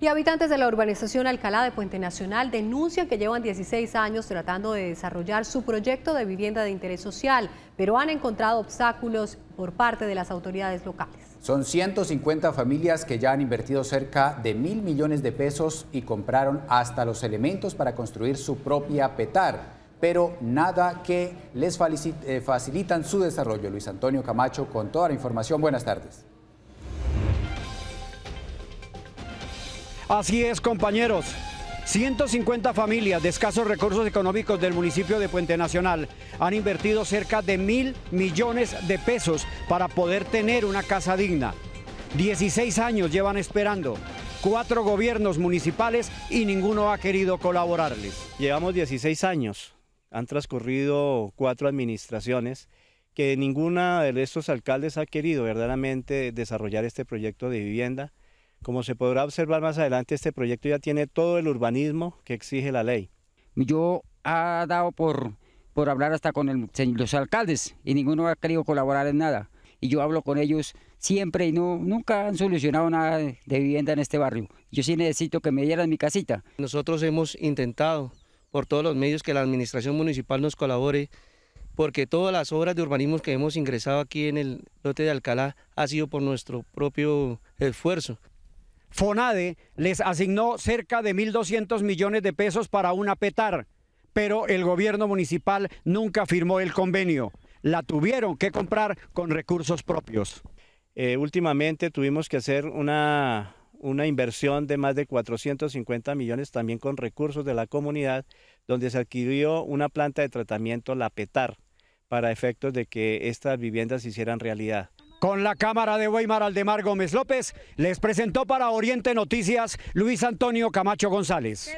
Y habitantes de la urbanización Alcalá de Puente Nacional denuncian que llevan 16 años tratando de desarrollar su proyecto de vivienda de interés social, pero han encontrado obstáculos por parte de las autoridades locales. Son 150 familias que ya han invertido cerca de mil millones de pesos y compraron hasta los elementos para construir su propia petar pero nada que les eh, facilitan su desarrollo. Luis Antonio Camacho con toda la información. Buenas tardes. Así es, compañeros. 150 familias de escasos recursos económicos del municipio de Puente Nacional han invertido cerca de mil millones de pesos para poder tener una casa digna. 16 años llevan esperando, cuatro gobiernos municipales y ninguno ha querido colaborarles. Llevamos 16 años, han transcurrido cuatro administraciones que ninguna de estos alcaldes ha querido verdaderamente desarrollar este proyecto de vivienda. Como se podrá observar más adelante, este proyecto ya tiene todo el urbanismo que exige la ley. Yo ha dado por, por hablar hasta con los alcaldes y ninguno ha querido colaborar en nada. Y yo hablo con ellos siempre y no, nunca han solucionado nada de vivienda en este barrio. Yo sí necesito que me dieran mi casita. Nosotros hemos intentado por todos los medios que la administración municipal nos colabore porque todas las obras de urbanismo que hemos ingresado aquí en el lote de Alcalá ha sido por nuestro propio esfuerzo. FONADE les asignó cerca de 1.200 millones de pesos para una petar, pero el gobierno municipal nunca firmó el convenio. La tuvieron que comprar con recursos propios. Eh, últimamente tuvimos que hacer una, una inversión de más de 450 millones también con recursos de la comunidad, donde se adquirió una planta de tratamiento, la PETAR, para efectos de que estas viviendas se hicieran realidad. Con la cámara de Weimar Aldemar Gómez López, les presentó para Oriente Noticias Luis Antonio Camacho González.